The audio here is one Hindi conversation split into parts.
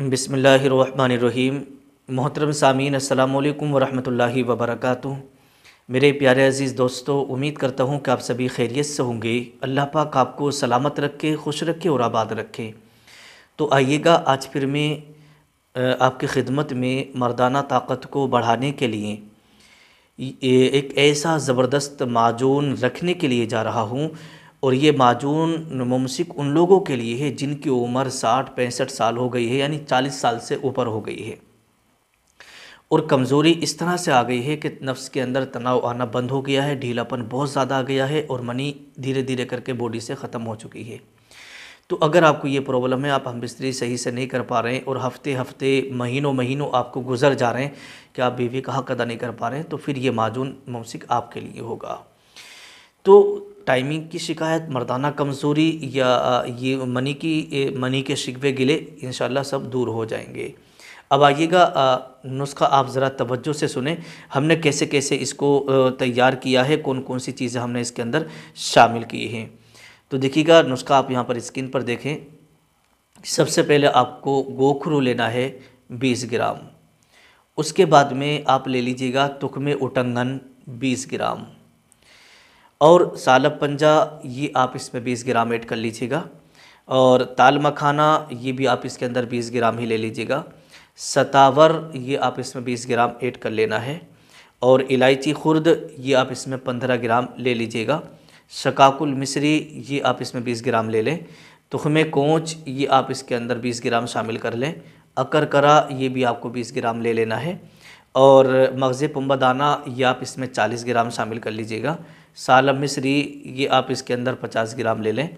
बिसमीम मोहतरम सामीन अल्लाम वरहमल वबरक मेरे प्यारे अज़ीज़ दोस्तों उम्मीद करता हूँ कि आप सभी खैरियत से होंगे अल्लाह पाक आपको सलामत रखे खुश रखे और आबाद रखे तो आइएगा आज फिर मैं आपकी खिदमत में मर्दाना ताकत को बढ़ाने के लिए एक ऐसा ज़बरदस्त माजून रखने के लिए जा रहा हूँ और ये माजून ममसिक उन लोगों के लिए है जिनकी उम्र साठ पैंसठ साल हो गई है यानी चालीस साल से ऊपर हो गई है और कमज़ोरी इस तरह से आ गई है कि नफ्स के अंदर तनाव आना बंद हो गया है ढीलापन बहुत ज़्यादा आ गया है और मनी धीरे धीरे करके बॉडी से ख़त्म हो चुकी है तो अगर आपको ये प्रॉब्लम है आप हम बिस्तरी सही से नहीं कर पा रहे हैं और हफ्ते हफ्ते महीनों महीनों आपको गुजर जा रहे हैं कि आप बीवी का हक अदा नहीं कर पा रहे हैं तो फिर ये माजून ममसिक आपके लिए होगा तो टाइमिंग की शिकायत मर्दाना कमज़ोरी या ये मनी की मनी के शिकवे गिले इन सब दूर हो जाएंगे अब आइएगा नुस्खा आप ज़रा तवज्जो से सुने हमने कैसे कैसे इसको तैयार किया है कौन कौन सी चीज़ें हमने इसके अंदर शामिल की हैं तो देखिएगा नुस्खा आप यहाँ पर स्क्रीन पर देखें सबसे पहले आपको गोखरू लेना है बीस ग्राम उसके बाद में आप ले लीजिएगा तुक में उटंगन बीस ग्राम और सालब पंजा ये आप इसमें 20 ग्राम ऐड कर लीजिएगा और ताल मखाना ये भी आप इसके अंदर 20 ग्राम ही ले लीजिएगा सतावर ये आप इसमें 20 ग्राम ऐड कर लेना है और इलायची खुर्द ये आप इसमें 15 ग्राम ले लीजिएगा शकाकुल मिश्री ये आप इसमें 20 ग्राम ले लें तुखमे कोंच ये आप इसके अंदर 20 ग्राम शामिल कर लें अकरकरा ये भी आपको 20 ग्राम ले लेना है और मगज़ पुम्बा दाना ये आप इसमें 40 ग्राम शामिल कर लीजिएगा साला मिश्री ये आप इसके अंदर 50 ग्राम ले लें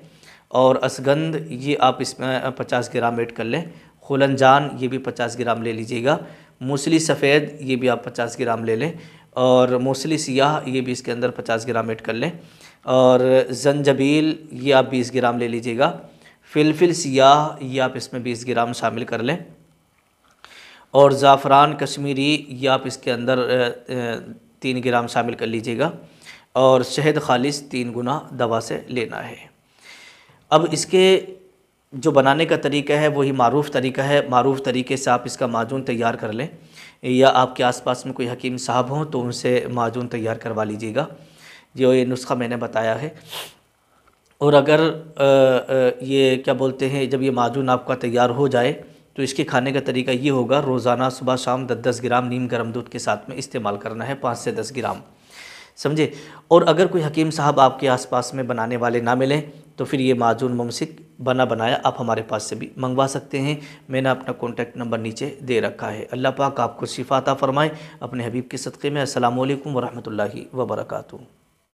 और असगंध ये आप इसमें 50 ग्राम ऐड कर लें खुलनजान ये भी 50 ग्राम ले लीजिएगा मूसली सफ़ेद ये भी आप 50 ग्राम ले लें और मूसली सियाह ये भी इसके अंदर 50 ग्राम ऐड कर लें और जंजबील ये आप बीस ग्राम ले लीजिएगा फिलफिल सियाह ये आप इसमें बीस ग्राम शामिल कर लें और ज़ाफ़रान कश्मीरी ये आप इसके अंदर तीन ग्राम शामिल कर लीजिएगा और शहद खालिश तीन गुना दवा से लेना है अब इसके जो बनाने का तरीका है वही मरूफ़ तरीका है मरूफ़ तरीके से आप इसका माजून तैयार कर लें या आपके आसपास में कोई हकीम साहब हों तो उनसे माजून तैयार करवा लीजिएगा जो ये नुस्खा मैंने बताया है और अगर आ, आ, ये क्या बोलते हैं जब ये माजून आपका तैयार हो जाए तो इसके खाने का तरीका ये होगा रोज़ाना सुबह शाम दस दस ग्राम नीम गर्म दूध के साथ में इस्तेमाल करना है पाँच से दस ग्राम समझे और अगर कोई हकीम साहब आपके आसपास में बनाने वाले ना मिलें तो फिर ये माजून ममसिक बना बनाया आप हमारे पास से भी मंगवा सकते हैं मैंने अपना कॉन्टैक्ट नंबर नीचे दे रखा है अल्लाह पाक आपको शिफाता फरमाएँ अपने हबीब के सदक़े में असल वरहमल वर्का